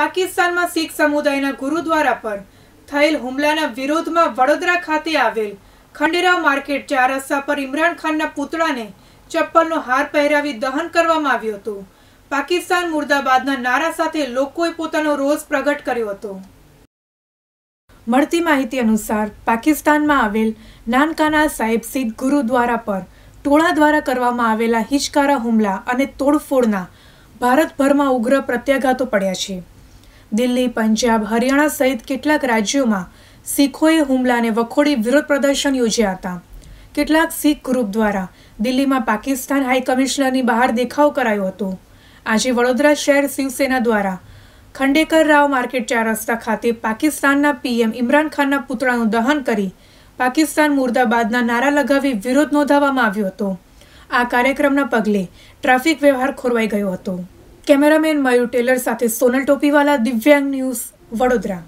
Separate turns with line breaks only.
પાકિસ્તાનમાં શીખ સમુદાયના ગુરુદ્વારા પર થયેલ હુમલાના વિરોધમાં વડોદરા ખાતે આવેલ ખંડેરાવ માર્કેટ ચાર રસ્તા પર ઇમરાન ખાનના પૂતળાને ચપ્પલનો હાર પહેરાવી દહન કરવામાં આવ્યું હતું પાકિસ્તાન મુર્દાબાદના નારા સાથે લોકોએ પોતાનો રોષ પ્રગટ કર્યો હતો મળતી માહિતી અનુસાર પાકિસ્તાનમાં આવેલ નાનકાના સાહેબ સિદ્ધ ગુરુદ્વારા પર ટોળા દ્વારા કરવામાં આવેલા હિચકારા હુમલા અને તોડફોડના ભારતભરમાં ઉગ્ર પ્રત્યાઘાતો પડ્યા છે દિલ્હી પંજાબ હરિયાણા સહિત કેટલાક રાજ્યોમાં શીખોએ હુમલાને વખોડી વિરોધ પ્રદર્શન યોજ્યા હતા કેટલાક શીખ ગ્રુપ દ્વારા દિલ્હીમાં પાકિસ્તાન હાઈ કમિશનરની બહાર દેખાવ કરાયો હતો આજે વડોદરા શહેર શિવસેના દ્વારા ખંડેકર રાવ માર્કેટ ચાર રસ્તા ખાતે પાકિસ્તાનના પીએમ ઇમરાન ખાનના પુતળાનું દહન કરી પાકિસ્તાન મુર્દાબાદના નારા લગાવી વિરોધ નોંધાવવામાં આવ્યો હતો આ કાર્યક્રમના પગલે ટ્રાફિક વ્યવહાર ખોરવાઈ ગયો હતો કેમેરામેન મયુર ટેલર સાથે સોનલ ટોપીવાલા દિવ્યાંગ ન્યૂઝ વડોદરા